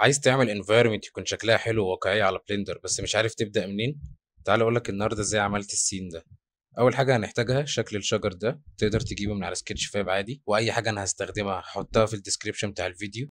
عايز تعمل انفايرمنت يكون شكلها حلو وواقعية على بلندر بس مش عارف تبدأ منين تعال اقول لك النهارده ازاي عملت السين ده اول حاجه هنحتاجها شكل الشجر ده تقدر تجيبه من على سكتش فاب عادي واي حاجه انا هستخدمها هحطها في الديسكريبشن بتاع الفيديو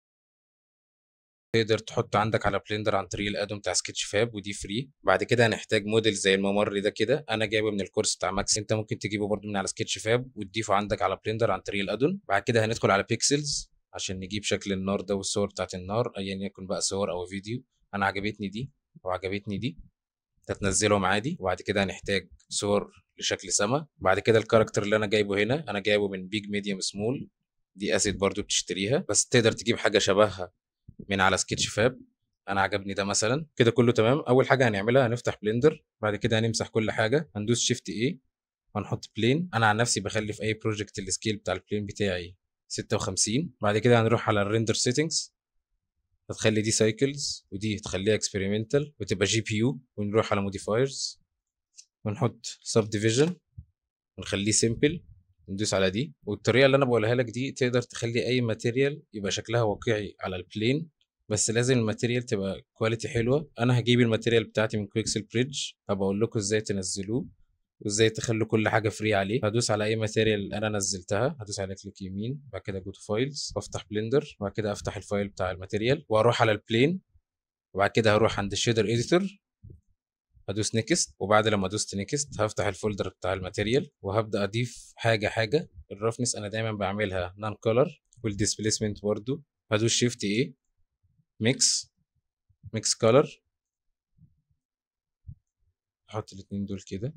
تقدر تحط عندك على بلندر عن طريق الادوم بتاع سكتش فاب ودي فري بعد كده هنحتاج موديل زي الممر ده كده انا جايبه من الكورس بتاع ماكس انت ممكن تجيبه برده من على سكتش فاب وتضيفه عندك على بلندر عن طريق الادوم بعد كده هندخل على بيكسلز عشان نجيب شكل النار ده والصور بتاعت النار ايا يعني يكن بقى صور او فيديو انا عجبتني دي او عجبتني دي هتنزلهم عادي وبعد كده هنحتاج صور لشكل سما بعد كده الكاركتر اللي انا جايبه هنا انا جايبه من بيج ميديوم سمول دي اسيت برضو بتشتريها بس تقدر تجيب حاجه شبهها من على سكتش فاب انا عجبني ده مثلا كده كله تمام اول حاجه هنعملها هنفتح بلندر بعد كده هنمسح كل حاجه هندوس شيفت ايه وهنحط بلين انا عن نفسي بخلي في اي بروجكت السكيل بتاع البلين بتاعي 56 بعد كده هنروح على الريندر سيتنجز هتخلي دي سايكلز ودي تخليها اكسبيريمنتال وتبقى جي بي يو ونروح على موديفايرز ونحط سب ديفيجن ونخليه سيمبل ندوس على دي والطريقه اللي انا بقولها لك دي تقدر تخلي اي ماتيريال يبقى شكلها واقعي على البلين بس لازم الماتيريال تبقى كواليتي حلوه انا هجيب الماتيريال بتاعتي من كويكسل بريدج هبقول لكم ازاي تنزلوه وازاي تخلوا كل حاجه فري عليه هدوس على اي ماتيريال انا نزلتها هدوس على كليك يمين بعد كده جو تو فايلز وافتح بلندر وبعد كده افتح الفايل بتاع الماتيريال واروح على البلين وبعد كده هروح عند الشيدر اديتور هدوس نيكست وبعد لما دوست نيكست هفتح الفولدر بتاع الماتيريال وهبدا اضيف حاجه حاجه الرفنس انا دايما بعملها نان كولر والديسبليسمنت برضو هدوس شيفت ايه ميكس ميكس كولر احط الاتنين دول كده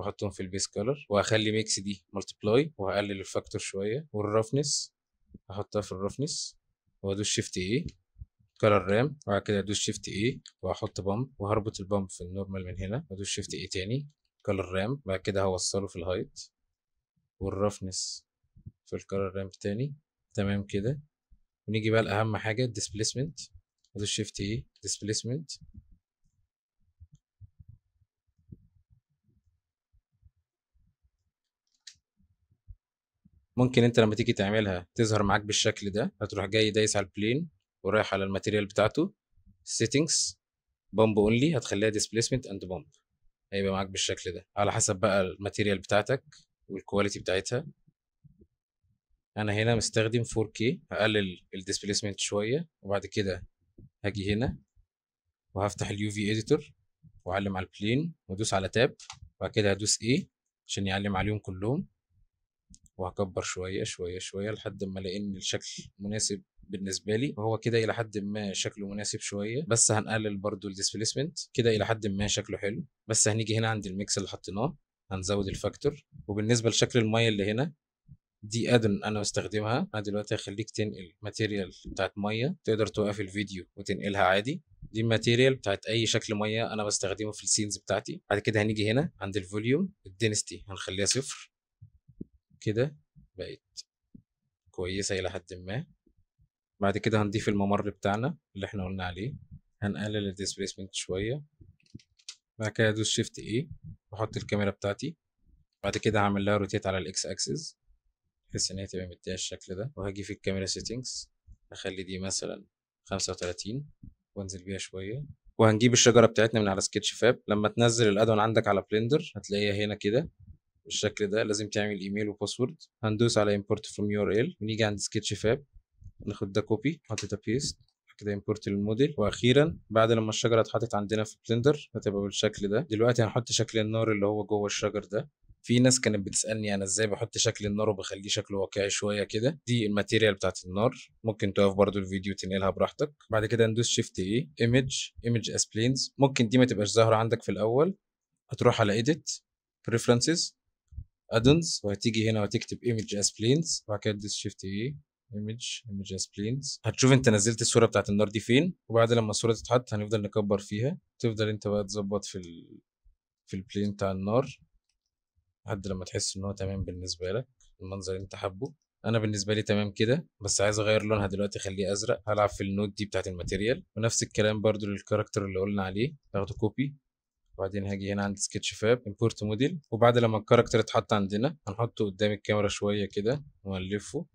واحطهم في البيس كولر وهخلي ميكس دي ملتبلاي وهقلل الفاكتور شويه والرفنس احطها في الرفنس وادوس شيفت اي كولر رام وبعد كده ادوس شيفت اي واحط بامب وهربط البامب في النورمال من هنا وادوس شيفت اي تاني كولر رام بعد كده هوصله في الهايت والرفنس في الكولر رام تاني تمام كده ونيجي بقى لأهم حاجة الديسبليسمنت ادوس شيفت اي ديسبليسمنت ممكن انت لما تيجي تعملها تظهر معاك بالشكل ده هتروح جاي دايس على البلين ورايح على الماتيريال بتاعته سيتنجز بامب اونلي هتخليها ديسبليسمنت اند بامب هيبقى معاك بالشكل ده على حسب بقى الماتيريال بتاعتك والكواليتي بتاعتها انا هنا مستخدم 4K هقلل الديسبليسمنت شويه وبعد كده هاجي هنا وهفتح اليو في اديتور واعلم على البلين وادوس على تاب وبعد كده هدوس ايه عشان يعلم عليهم كلهم وهكبر شويه شويه شويه لحد ما الاقي ان الشكل مناسب بالنسبه لي وهو كده الى حد ما شكله مناسب شويه بس هنقلل برضو الديسبليسمنت كده الى حد ما شكله حلو بس هنيجي هنا عند الميكس اللي حطيناه هنزود الفاكتور وبالنسبه لشكل الميه اللي هنا دي ادن انا بستخدمها انا دلوقتي هخليك تنقل ماتيريال بتاعت ميه تقدر توقف الفيديو وتنقلها عادي دي ماتيريال بتاعت اي شكل ميه انا بستخدمه في السينز بتاعتي بعد كده هنيجي هنا عند الفوليوم الدنستي هنخليها صفر كده بقت كويسة إلى حد ما بعد كده هنضيف الممر بتاعنا اللي احنا قلنا عليه هنقلل الديسبيسمنت شوية بعد كده ادوس شيفت اي واحط الكاميرا بتاعتي بعد كده هعمل لها روتيت على الاكس اكسس بحيث ان هي تبقى مديها الشكل ده وهجي في الكاميرا سيتنجز هخلي دي مثلا خمسة وتلاتين وانزل بيها شوية وهنجيب الشجرة بتاعتنا من على سكتش فاب لما تنزل الادون عندك على بلندر هتلاقيها هنا كده بالشكل ده لازم تعمل ايميل وباسورد هندوس على امبورت فروم يور ال ونيجي عند سكتش فاب ناخد ده كوبي ده بيست كده امبورت للموديل واخيرا بعد لما الشجره اتحطت عندنا في بلندر هتبقى بالشكل ده دلوقتي هنحط شكل النار اللي هو جوه الشجر ده في ناس كانت بتسالني انا ازاي بحط شكل النار وبخليه شكله واقعي شويه كده دي الماتيريال بتاعت النار ممكن تقف برضو الفيديو تنقلها براحتك بعد كده ندوس شيفت اي ايمج ايمج اس بلينز ممكن دي ما تبقاش ظاهره عندك في الاول هتروح على ايديت بريفرنسز ادونز وهتيجي هنا وهتكتب ايمج از بلينز وبعد كده تدوس شيفت اي ايمج ايمج از بلينز هتشوف انت نزلت الصوره بتاعت النار دي فين وبعد لما الصوره تتحط هنفضل نكبر فيها تفضل انت بقى تظبط في ال... في البلين بتاع النار لحد لما تحس ان هو تمام بالنسبه لك المنظر اللي انت حابه انا بالنسبه لي تمام كده بس عايز اغير لونها دلوقتي اخليه ازرق هلعب في النوت دي بتاعت الماتيريال ونفس الكلام برضو للكاركتر اللي قلنا عليه هاخده كوبي وبعدين هاجي هنا عند سكتش فاب امبورت موديل وبعد لما الكاركتر اتحط عندنا هنحطه قدام الكاميرا شويه كده ونلفه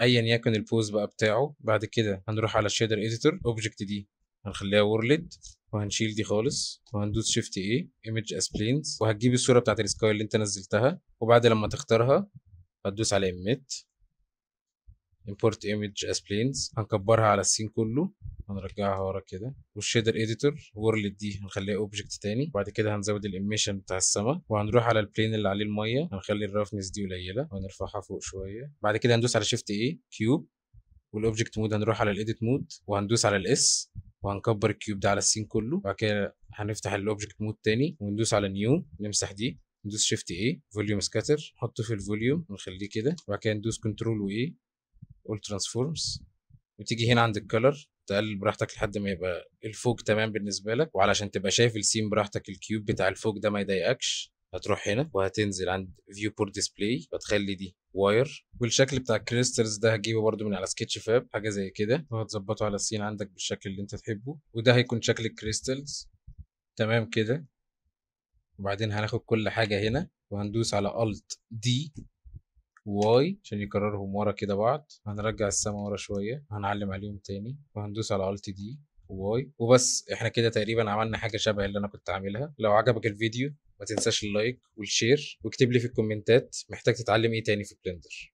ايا يكن البوز بقى بتاعه بعد كده هنروح على الشيدر اديتور اوبجكت دي هنخليها وورلد وهنشيل دي خالص وهندوس شيفت اي ايمج از بلينز وهتجيب الصوره بتاعت السكاي اللي انت نزلتها وبعد لما تختارها هتدوس على امت امبورت ايمج as بلينز هنكبرها على السين كله هنرجعها ورا كده والشيدر اديتور وورلد دي هنخليها اوبجكت تاني وبعد كده هنزود الانيميشن بتاع السما وهنروح على البلين اللي عليه الميه هنخلي الرفنس دي قليله وهنرفعها فوق شويه بعد كده هندوس على شيفت ايه كيوب والاوبجكت مود هنروح على الايديت مود وهندوس على الاس وهنكبر الكيوب ده على السين كله وبعد كده هنفتح الاوبجكت مود تاني وندوس على نيو نمسح دي ندوس شيفت ايه فوليوم سكاتر نحطه في الفوليوم ونخليه كده وبعد كده ندوس كنترول واي اول ترانسفورمز وتيجي هنا عند الكلر تقلل براحتك لحد ما يبقى الفوق تمام بالنسبه لك وعلشان تبقى شايف السين براحتك الكيوب بتاع الفوق ده ما يضايقكش هتروح هنا وهتنزل عند فيو بورت ديسبلاي وتخلي دي واير والشكل بتاع الكريستلز ده هجيبه برده من على سكتش فاب حاجه زي كده وهتظبطه على السين عندك بالشكل اللي انت تحبه وده هيكون شكل الكريستلز تمام كده وبعدين هناخد كل حاجه هنا وهندوس على الت دي واي عشان يكررهم ورا كده بعض هنرجع السما ورا شويه هنعلم عليهم تاني وهندوس على الت دي واي وبس احنا كده تقريبا عملنا حاجه شبه اللي انا كنت عاملها لو عجبك الفيديو ما تنساش اللايك والشير واكتب لي في الكومنتات محتاج تتعلم ايه تاني في بلندر